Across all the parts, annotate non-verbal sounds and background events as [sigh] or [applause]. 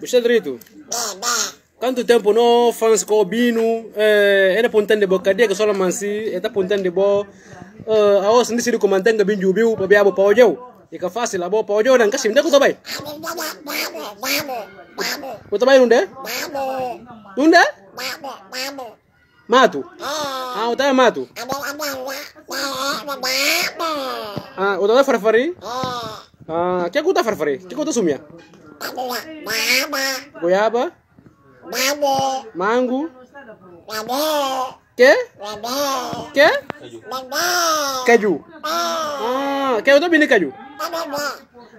Bisa dari itu? Kan tu tempo no fans ko binu eh ene punten de boka dia ke sola mansi eta punten de bo eh, awas ndi sidu komanten ga binju biu pa biabo pa ojo ika fasil abo pa ojo dan kasim ndaku tobai ku tobai nunde nunde matu ah utai matu ah utai farfari ah kia kuta farfari kia kuta sumia Goiaba. Mango. Que? Que? Caju. Ah, ah que eu também né, de caju.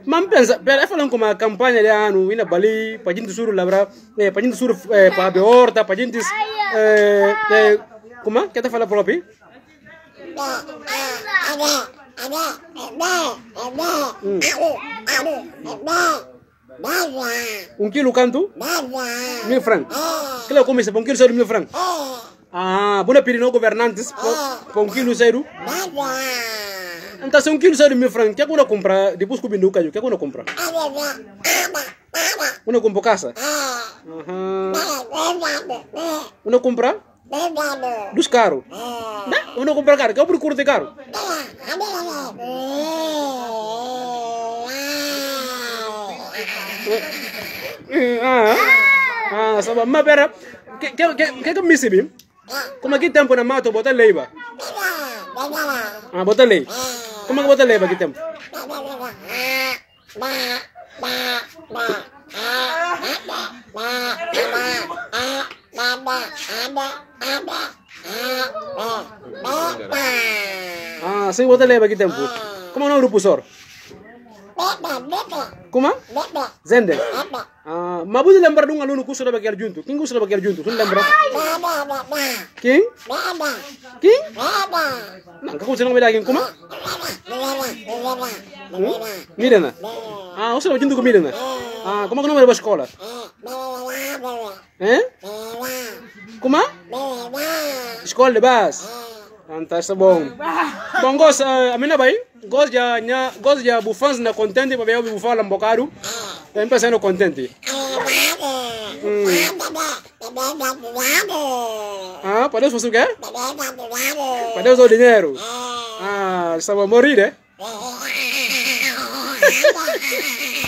Mam pensa, pera, é falando como uma campanha de ano, ina Bali, para gente sur labra, eh, para gente sur eh, para a horta, para gente eh, eh, como? Que tá falando por aí? Hum. Um quilo canto? Mil francos. Ah. Que lá começa para um quilo zero mil francos. Ah, buna ah, pirino governantes para um quilo zero. Então se um quilo zero mil francos, que é que eu comprar? Depois que eu vim que é que eu comprar? Eu ah, compro casa? Eu Eu comprar? Dos Eu Não, eu comprar carro, que eu procuro de caro Ah, ah, saba mabera keka misibi kuma kitempo na mato bota leiba ah bota lei kuma bota leiba kitempo ah si bota leiba ah, kuma ah, ah, kuma zende uh, ah, mabuzi lembar dunga lunu kusuda bagiar juntu king kusuda bagiar juntu sun lembar king king nang kaku senang beda king kuma hmm? midena ah uh, usuda juntu kumidena ah uh, kuma kuna mera sekolah eh, eh? kuma sekolah bebas Antas é bom. Bom gos, eh, a minha bem. Gos já nha, eh, gos já bufans na contente para ver o bufala mbocaru. Tem tá pensando contente. Ah, ah para Deus o quê? Para Deus o dinheiro. Ah, estava ah, morrido morrer, né? [laughs]